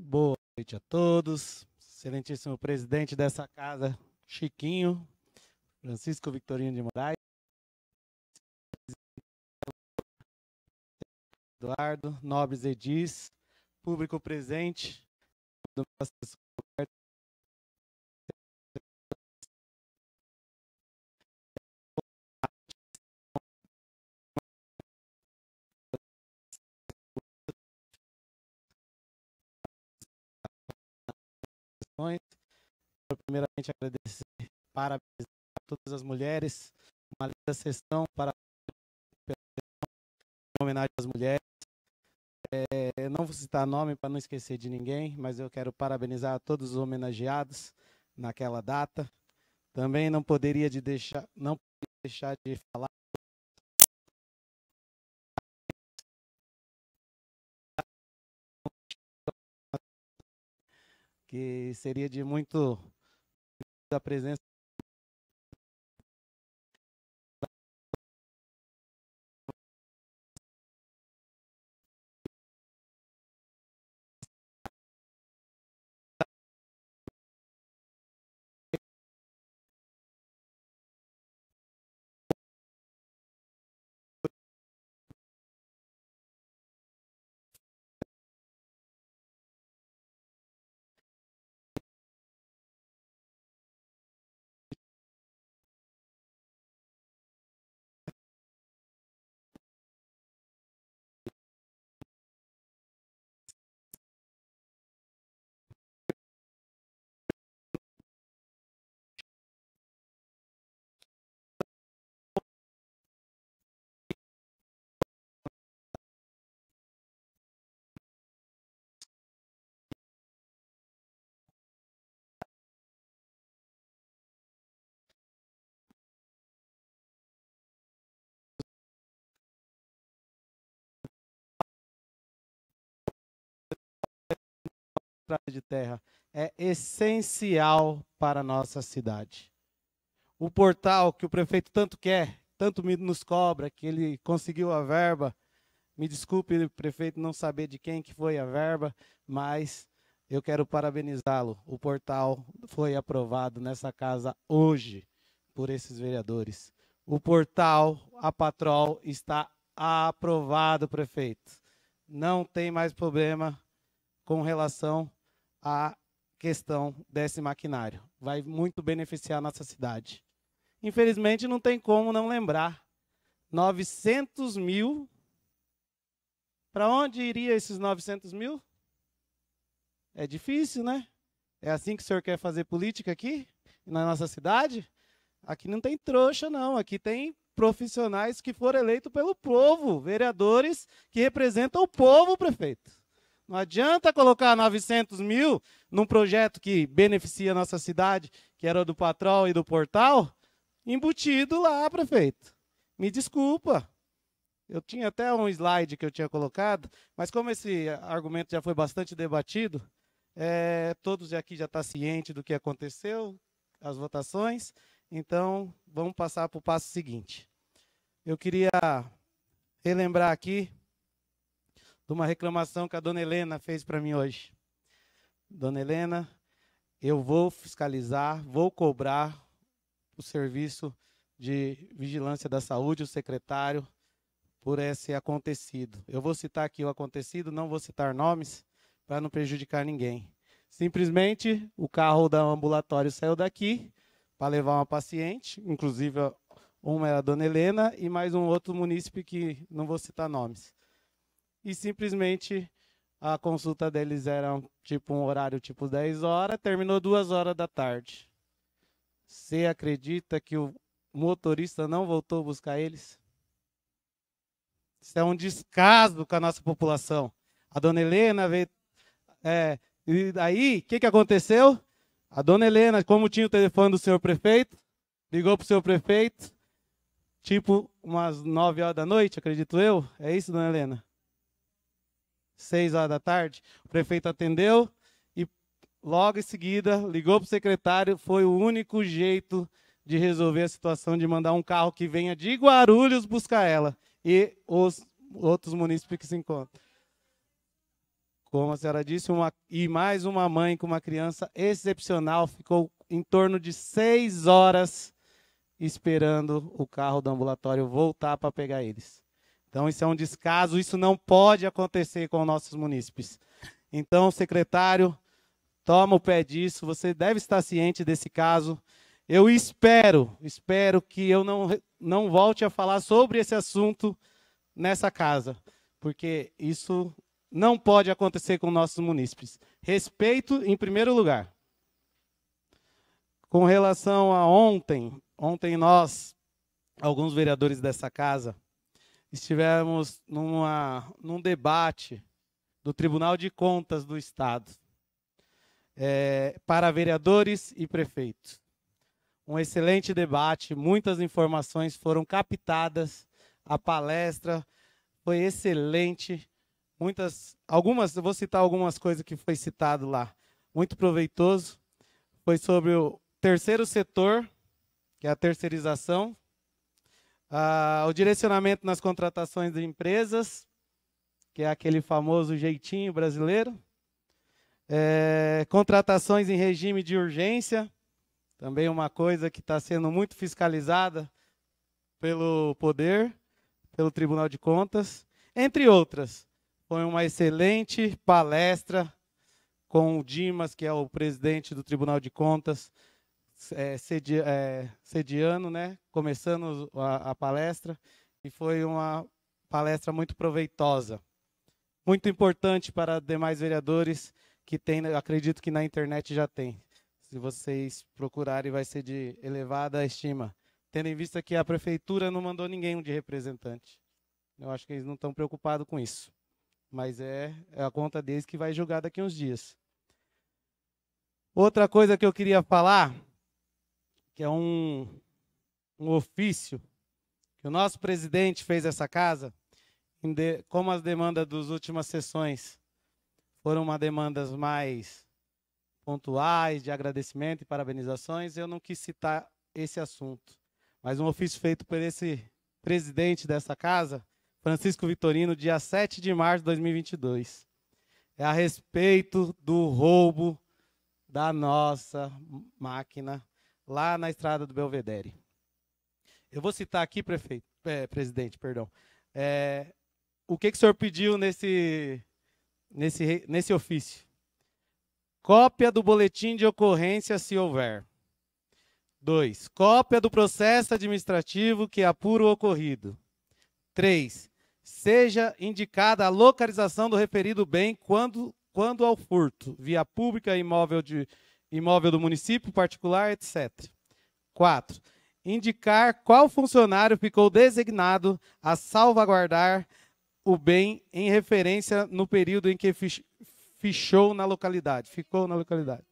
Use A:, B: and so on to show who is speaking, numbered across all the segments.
A: Boa noite a todos. Excelentíssimo presidente dessa casa, Chiquinho, Francisco Victorino de Moraes, Eduardo, nobres edis, público presente, do Quero primeiramente agradecer, parabenizar todas as mulheres, uma linda sessão para homenagem às mulheres. É, não vou citar nome para não esquecer de ninguém, mas eu quero parabenizar todos os homenageados naquela data. Também não poderia de deixar, não deixar de falar que seria de muito da presença estrada de terra é essencial para a nossa cidade. O portal que o prefeito tanto quer, tanto nos cobra, que ele conseguiu a verba. Me desculpe, prefeito, não saber de quem que foi a verba, mas eu quero parabenizá-lo. O portal foi aprovado nessa casa hoje por esses vereadores. O portal, a Patrol, está aprovado, prefeito. Não tem mais problema com relação a questão desse maquinário. Vai muito beneficiar a nossa cidade. Infelizmente, não tem como não lembrar. 900 mil. Para onde iria esses 900 mil? É difícil, né? É assim que o senhor quer fazer política aqui? Na nossa cidade? Aqui não tem trouxa, não. Aqui tem profissionais que foram eleitos pelo povo, vereadores que representam o povo, prefeito. Não adianta colocar 900 mil num projeto que beneficia a nossa cidade, que era do Patrol e do Portal, embutido lá, prefeito. Me desculpa. Eu tinha até um slide que eu tinha colocado, mas como esse argumento já foi bastante debatido, é, todos aqui já estão tá cientes do que aconteceu, as votações, então vamos passar para o passo seguinte. Eu queria relembrar aqui de uma reclamação que a dona Helena fez para mim hoje. Dona Helena, eu vou fiscalizar, vou cobrar o serviço de vigilância da saúde, o secretário, por esse acontecido. Eu vou citar aqui o acontecido, não vou citar nomes para não prejudicar ninguém. Simplesmente o carro da ambulatório saiu daqui para levar uma paciente, inclusive uma era a dona Helena e mais um outro munícipe que não vou citar nomes e simplesmente a consulta deles era tipo um horário tipo 10 horas, terminou 2 horas da tarde. Você acredita que o motorista não voltou buscar eles? Isso é um descaso com a nossa população. A dona Helena veio. É, e aí, o que, que aconteceu? A dona Helena, como tinha o telefone do senhor prefeito, ligou para o senhor prefeito, tipo umas 9 horas da noite, acredito eu. É isso, dona Helena? seis horas da tarde. O prefeito atendeu e logo em seguida ligou para o secretário. Foi o único jeito de resolver a situação de mandar um carro que venha de Guarulhos buscar ela e os outros municípios que se encontram. Como a senhora disse, uma, e mais uma mãe com uma criança excepcional ficou em torno de seis horas esperando o carro do ambulatório voltar para pegar eles. Então, isso é um descaso, isso não pode acontecer com nossos munícipes. Então, secretário, toma o pé disso, você deve estar ciente desse caso. Eu espero, espero que eu não, não volte a falar sobre esse assunto nessa casa, porque isso não pode acontecer com nossos munícipes. Respeito em primeiro lugar. Com relação a ontem, ontem nós, alguns vereadores dessa casa, estivemos numa, num debate do Tribunal de Contas do Estado é, para vereadores e prefeitos. Um excelente debate, muitas informações foram captadas, a palestra foi excelente. Muitas, algumas, eu vou citar algumas coisas que foi citado lá. Muito proveitoso. Foi sobre o terceiro setor, que é a terceirização, ah, o direcionamento nas contratações de empresas, que é aquele famoso jeitinho brasileiro. É, contratações em regime de urgência, também uma coisa que está sendo muito fiscalizada pelo Poder, pelo Tribunal de Contas, entre outras. Foi uma excelente palestra com o Dimas, que é o presidente do Tribunal de Contas, é, sedi, é, sediando, né, começando a, a palestra, e foi uma palestra muito proveitosa, muito importante para demais vereadores que tem, acredito que na internet já tem. Se vocês procurarem, vai ser de elevada estima, tendo em vista que a prefeitura não mandou ninguém de representante. Eu acho que eles não estão preocupados com isso. Mas é, é a conta deles que vai julgar daqui uns dias. Outra coisa que eu queria falar que é um, um ofício que o nosso presidente fez essa casa, como as demandas das últimas sessões foram uma demandas mais pontuais de agradecimento e parabenizações, eu não quis citar esse assunto. Mas um ofício feito por esse presidente dessa casa, Francisco Vitorino, dia 7 de março de 2022. É a respeito do roubo da nossa máquina lá na estrada do Belvedere. Eu vou citar aqui, prefeito, é, presidente, perdão. É, o que, que o senhor pediu nesse, nesse, nesse ofício? Cópia do boletim de ocorrência, se houver. Dois, Cópia do processo administrativo que apura o ocorrido. Três, Seja indicada a localização do referido bem quando, quando ao furto, via pública, imóvel de, imóvel do município, particular, etc. 4. Indicar qual funcionário ficou designado a salvaguardar o bem em referência no período em que fichou na localidade, ficou na localidade.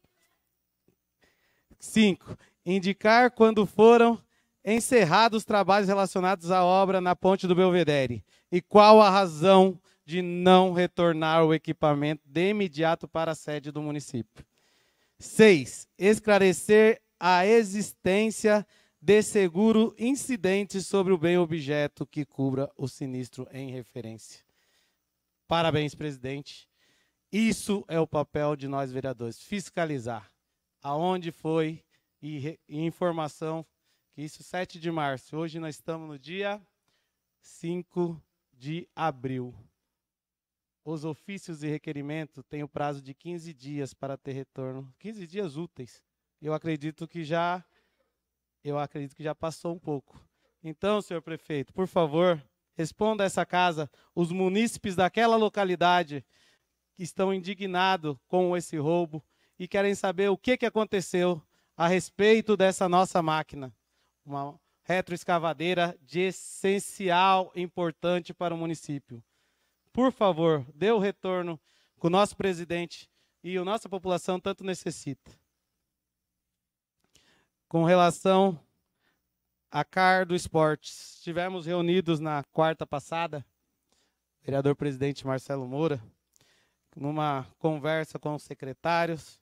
A: 5. Indicar quando foram encerrados os trabalhos relacionados à obra na Ponte do Belvedere e qual a razão de não retornar o equipamento de imediato para a sede do município. 6. Esclarecer a existência de seguro incidente sobre o bem objeto que cubra o sinistro em referência. Parabéns, presidente. Isso é o papel de nós vereadores, fiscalizar aonde foi e, e informação que isso 7 de março. Hoje nós estamos no dia 5 de abril os ofícios de requerimento têm o prazo de 15 dias para ter retorno. 15 dias úteis. Eu acredito que já eu acredito que já passou um pouco. Então, senhor prefeito, por favor, responda a essa casa, os munícipes daquela localidade que estão indignados com esse roubo e querem saber o que, que aconteceu a respeito dessa nossa máquina. Uma retroescavadeira de essencial importante para o município por favor, dê o retorno que o nosso presidente e a nossa população tanto necessita. Com relação à CAR do Esportes, estivemos reunidos na quarta passada, vereador presidente Marcelo Moura, numa conversa com os secretários,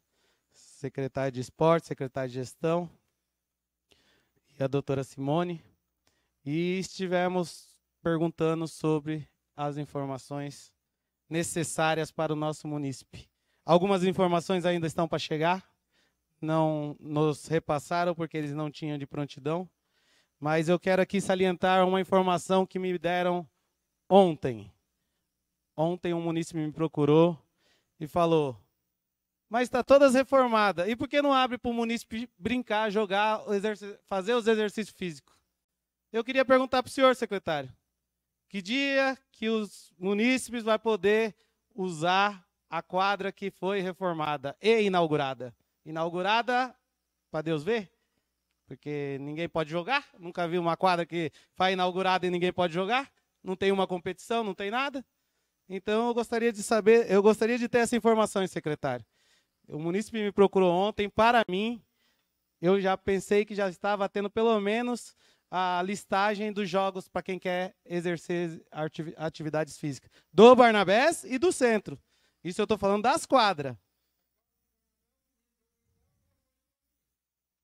A: secretário de esporte, secretário de gestão e a doutora Simone, e estivemos perguntando sobre as informações necessárias para o nosso munícipe. Algumas informações ainda estão para chegar, não nos repassaram porque eles não tinham de prontidão, mas eu quero aqui salientar uma informação que me deram ontem. Ontem um munícipe me procurou e falou: mas está todas reformadas. E por que não abre para o munícipe brincar, jogar, fazer os exercícios físicos? Eu queria perguntar para o senhor, secretário. Que dia que os munícipes vai poder usar a quadra que foi reformada e inaugurada? Inaugurada para Deus ver? Porque ninguém pode jogar? Nunca vi uma quadra que foi inaugurada e ninguém pode jogar? Não tem uma competição, não tem nada? Então eu gostaria de saber, eu gostaria de ter essa informação, secretário. O munícipe me procurou ontem, para mim, eu já pensei que já estava tendo pelo menos a listagem dos jogos para quem quer exercer atividades físicas. Do Barnabés e do centro. Isso eu estou falando das quadras.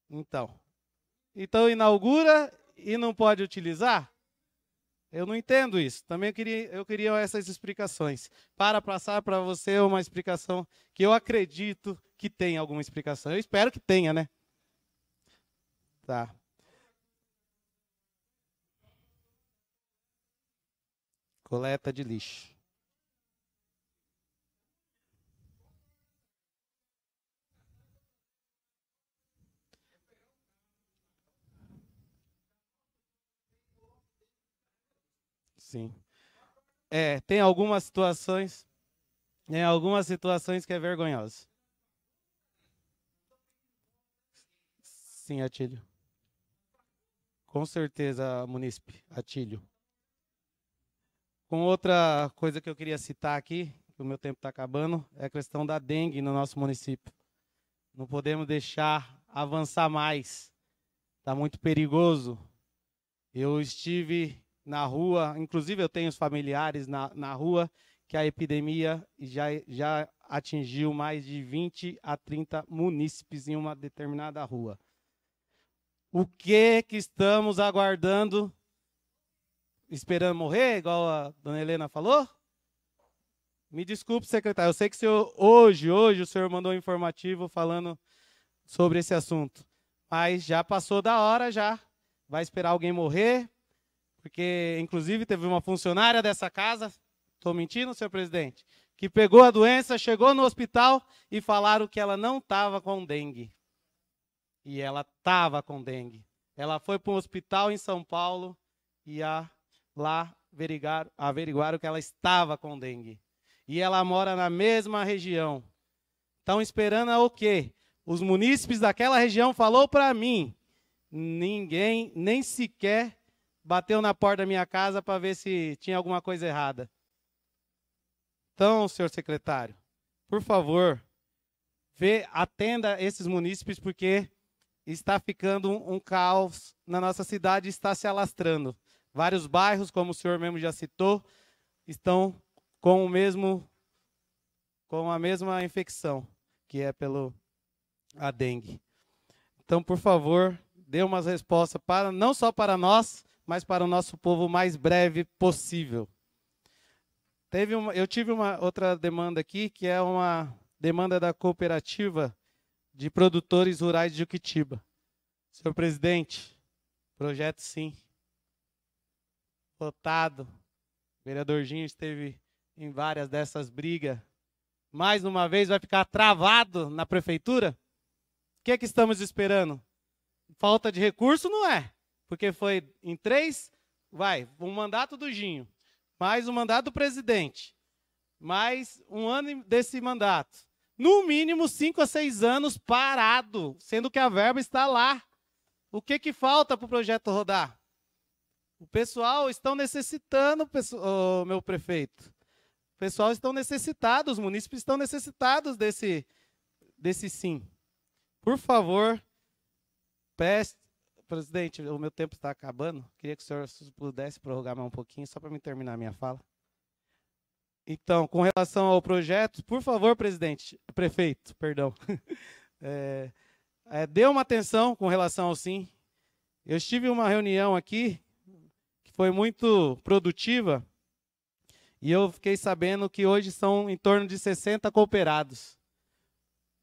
A: Então. Então inaugura e não pode utilizar? Eu não entendo isso. Também eu queria, eu queria essas explicações. Para passar para você uma explicação que eu acredito que tem alguma explicação. Eu espero que tenha, né? Tá. coleta de lixo. Sim. É, tem algumas situações, tem algumas situações que é vergonhoso. Sim, Atílio. Com certeza, munícipe, Atílio. Com outra coisa que eu queria citar aqui, que o meu tempo está acabando, é a questão da dengue no nosso município. Não podemos deixar avançar mais. Está muito perigoso. Eu estive na rua, inclusive eu tenho os familiares na, na rua, que a epidemia já, já atingiu mais de 20 a 30 munícipes em uma determinada rua. O que que estamos aguardando esperando morrer, igual a dona Helena falou? Me desculpe, secretário. Eu sei que senhor, hoje, hoje o senhor mandou um informativo falando sobre esse assunto. Mas já passou da hora já. Vai esperar alguém morrer? Porque, inclusive, teve uma funcionária dessa casa, estou mentindo, senhor presidente, que pegou a doença, chegou no hospital e falaram que ela não estava com dengue. E ela estava com dengue. Ela foi para um hospital em São Paulo e a lá averiguar, averiguaram que ela estava com dengue. E ela mora na mesma região. Estão esperando o quê? Os munícipes daquela região falou para mim. Ninguém nem sequer bateu na porta da minha casa para ver se tinha alguma coisa errada. Então, senhor secretário, por favor, vê, atenda esses munícipes porque está ficando um, um caos na nossa cidade, está se alastrando. Vários bairros, como o senhor mesmo já citou, estão com o mesmo com a mesma infecção, que é pelo a dengue. Então, por favor, dê umas respostas para não só para nós, mas para o nosso povo o mais breve possível. Teve uma, eu tive uma outra demanda aqui, que é uma demanda da cooperativa de produtores rurais de Juquitiba. Senhor presidente, projeto sim lotado. O vereador Ginho esteve em várias dessas brigas. Mais uma vez vai ficar travado na prefeitura? O que é que estamos esperando? Falta de recurso não é, porque foi em três, vai, um mandato do Ginho, mais um mandato do presidente, mais um ano desse mandato. No mínimo cinco a seis anos parado, sendo que a verba está lá. O que, que falta para o projeto rodar? O pessoal estão necessitando, meu prefeito. O pessoal estão necessitados, os munícipes estão necessitados desse, desse sim. Por favor, preste. Presidente, o meu tempo está acabando. Queria que o senhor pudesse prorrogar mais um pouquinho, só para me terminar a minha fala. Então, com relação ao projeto, por favor, presidente, prefeito, perdão, é, é, dê uma atenção com relação ao sim. Eu estive em uma reunião aqui foi muito produtiva. E eu fiquei sabendo que hoje são em torno de 60 cooperados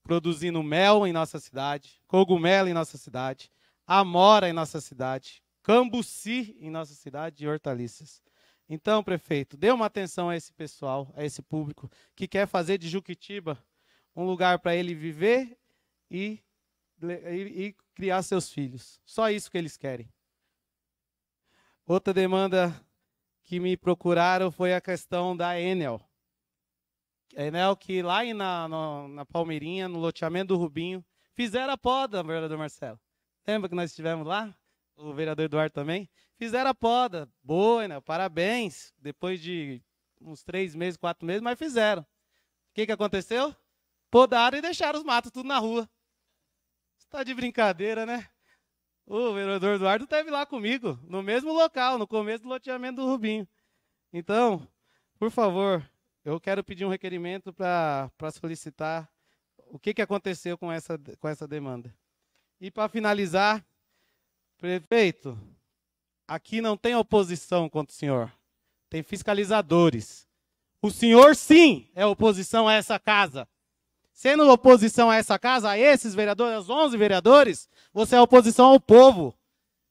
A: produzindo mel em nossa cidade, cogumelo em nossa cidade, amora em nossa cidade, cambuci em nossa cidade e hortaliças. Então, prefeito, dê uma atenção a esse pessoal, a esse público que quer fazer de Juquitiba um lugar para ele viver e, e, e criar seus filhos. Só isso que eles querem. Outra demanda que me procuraram foi a questão da Enel. Enel que lá na, na, na Palmeirinha, no loteamento do Rubinho, fizeram a poda, vereador Marcelo. Lembra que nós estivemos lá? O vereador Eduardo também. Fizeram a poda. Boa, Enel, parabéns. Depois de uns três meses, quatro meses, mas fizeram. O que, que aconteceu? Podaram e deixaram os matos tudo na rua. Está de brincadeira, né? O vereador Eduardo esteve lá comigo, no mesmo local, no começo do loteamento do Rubinho. Então, por favor, eu quero pedir um requerimento para solicitar o que, que aconteceu com essa, com essa demanda. E para finalizar, prefeito, aqui não tem oposição contra o senhor, tem fiscalizadores. O senhor, sim, é oposição a essa casa. Sendo oposição a essa casa, a esses vereadores, aos 11 vereadores, você é oposição ao povo.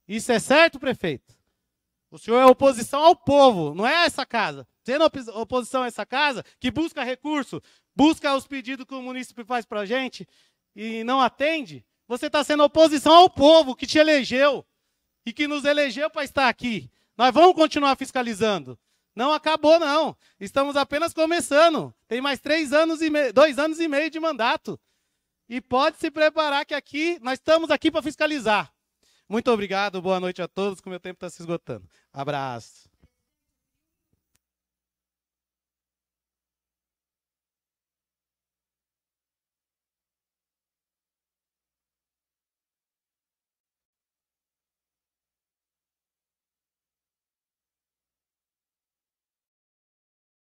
A: Isso é certo, prefeito? O senhor é oposição ao povo, não é a essa casa. Sendo oposição a essa casa, que busca recurso, busca os pedidos que o município faz para a gente e não atende, você está sendo oposição ao povo que te elegeu e que nos elegeu para estar aqui. Nós vamos continuar fiscalizando. Não acabou, não. Estamos apenas começando. Tem mais três anos e me... dois anos e meio de mandato. E pode se preparar que aqui nós estamos aqui para fiscalizar. Muito obrigado, boa noite a todos, que o meu tempo está se esgotando. Abraço.